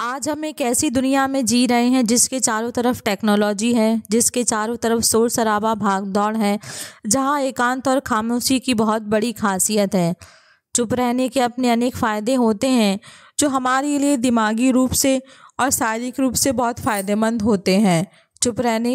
आज हम एक ऐसी दुनिया में जी रहे हैं जिसके चारों तरफ टेक्नोलॉजी है जिसके चारों तरफ शोर शराबा भाग दौड़ है जहाँ एकांत और खामोशी की बहुत बड़ी खासियत है चुप रहने के अपने अनेक फ़ायदे होते हैं जो हमारे लिए दिमागी रूप से और शारीरिक रूप से बहुत फ़ायदेमंद होते हैं चुप रहने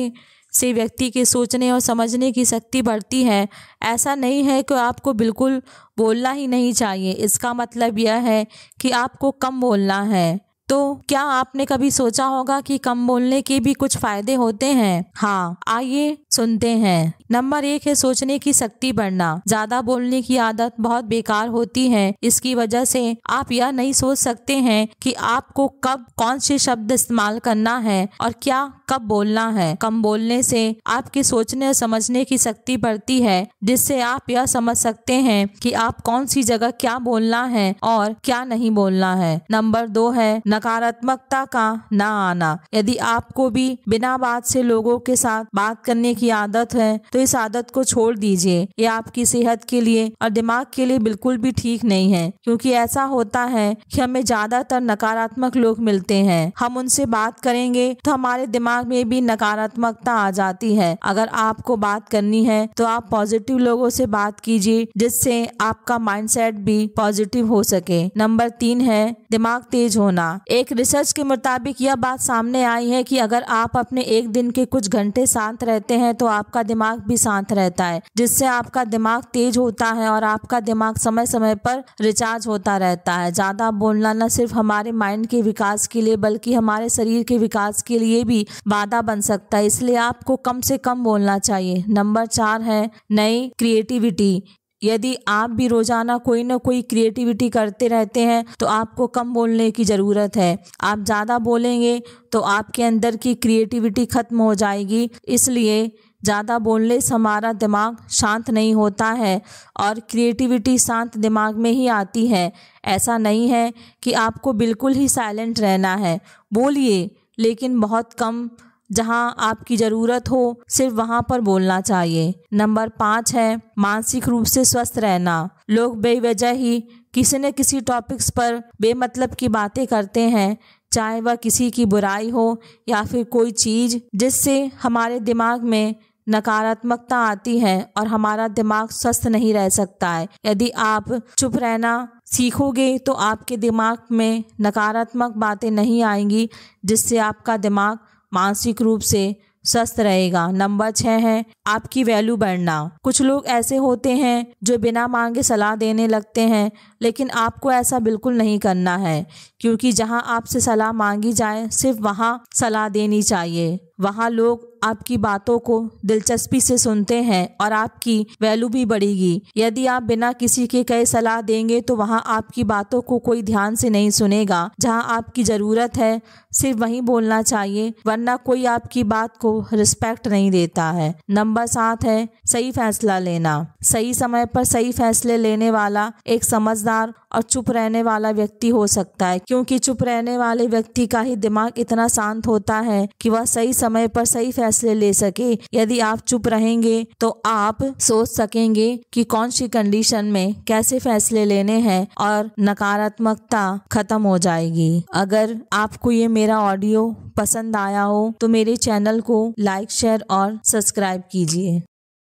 से व्यक्ति के सोचने और समझने की शक्ति बढ़ती है ऐसा नहीं है कि आपको बिल्कुल बोलना ही नहीं चाहिए इसका मतलब यह है कि आपको कम बोलना है तो क्या आपने कभी सोचा होगा कि कम बोलने के भी कुछ फायदे होते हैं हाँ आइए सुनते हैं नंबर एक है सोचने की शक्ति बढ़ना ज्यादा बोलने की आदत बहुत बेकार होती है इसकी वजह से आप यह नहीं सोच सकते हैं कि आपको कब कौन से शब्द इस्तेमाल करना है और क्या कब बोलना है कम बोलने से आपकी सोचने और समझने की शक्ति बढ़ती है जिससे आप यह समझ सकते हैं कि आप कौन सी जगह क्या बोलना है और क्या नहीं बोलना है नंबर दो है नकारात्मकता का ना आना यदि आपको भी बिना बात से लोगों के साथ बात करने की आदत है तो इस आदत को छोड़ दीजिए ये आपकी सेहत के लिए और दिमाग के लिए बिल्कुल भी ठीक नहीं है क्योंकि ऐसा होता है कि हमें ज्यादातर नकारात्मक लोग मिलते हैं हम उनसे बात करेंगे तो हमारे दिमाग में भी नकारात्मकता आ जाती है अगर आपको बात करनी है तो आप पॉजिटिव लोगों से बात कीजिए जिससे आपका माइंडसेट भी पॉजिटिव हो सके नंबर तीन है दिमाग तेज होना एक रिसर्च के मुताबिक यह बात सामने आई है कि अगर आप अपने एक दिन के कुछ घंटे शांत रहते हैं तो आपका दिमाग भी शांत रहता है जिससे आपका दिमाग तेज होता है और आपका दिमाग समय समय पर रिचार्ज होता रहता है ज़्यादा बोलना न सिर्फ हमारे माइंड के विकास के लिए बल्कि हमारे शरीर के विकास के लिए भी बाधा बन सकता है इसलिए आपको कम से कम बोलना चाहिए नंबर चार है नई क्रिएटिविटी यदि आप भी रोजाना कोई ना कोई क्रिएटिविटी करते रहते हैं तो आपको कम बोलने की ज़रूरत है आप ज़्यादा बोलेंगे तो आपके अंदर की क्रिएटिविटी खत्म हो जाएगी इसलिए ज़्यादा बोलने से हमारा दिमाग शांत नहीं होता है और क्रिएटिविटी शांत दिमाग में ही आती है ऐसा नहीं है कि आपको बिल्कुल ही साइलेंट रहना है बोलिए लेकिन बहुत कम जहाँ आपकी ज़रूरत हो सिर्फ वहाँ पर बोलना चाहिए नंबर पाँच है मानसिक रूप से स्वस्थ रहना लोग बेवजह ही किसी न किसी टॉपिक्स पर बेमतलब की बातें करते हैं चाहे वह किसी की बुराई हो या फिर कोई चीज़ जिससे हमारे दिमाग में नकारात्मकता आती है और हमारा दिमाग स्वस्थ नहीं रह सकता है यदि आप चुप रहना सीखोगे तो आपके दिमाग में नकारात्मक बातें नहीं आएंगी जिससे आपका दिमाग मानसिक रूप से स्वस्थ रहेगा नंबर छः है आपकी वैल्यू बढ़ना कुछ लोग ऐसे होते हैं जो बिना मांगे सलाह देने लगते हैं लेकिन आपको ऐसा बिल्कुल नहीं करना है क्योंकि जहां आपसे सलाह मांगी जाए सिर्फ वहां सलाह देनी चाहिए वहाँ लोग आपकी बातों को दिलचस्पी से सुनते हैं और आपकी वैल्यू भी बढ़ेगी यदि आप बिना किसी के कई सलाह देंगे तो वहाँ आपकी बातों को कोई ध्यान से नहीं सुनेगा जहाँ आपकी ज़रूरत है सिर्फ वहीं बोलना चाहिए वरना कोई आपकी बात को रिस्पेक्ट नहीं देता है नंबर सात है सही फैसला लेना सही समय पर सही फैसले लेने वाला एक समझदार और चुप रहने वाला व्यक्ति हो सकता है क्योंकि चुप रहने वाले व्यक्ति का ही दिमाग इतना शांत होता है कि वह सही समय पर सही फैसले ले सके यदि आप चुप रहेंगे तो आप सोच सकेंगे कि कौन सी कंडीशन में कैसे फैसले लेने हैं और नकारात्मकता खत्म हो जाएगी अगर आपको ये मेरा ऑडियो पसंद आया हो तो मेरे चैनल को लाइक शेयर और सब्सक्राइब कीजिए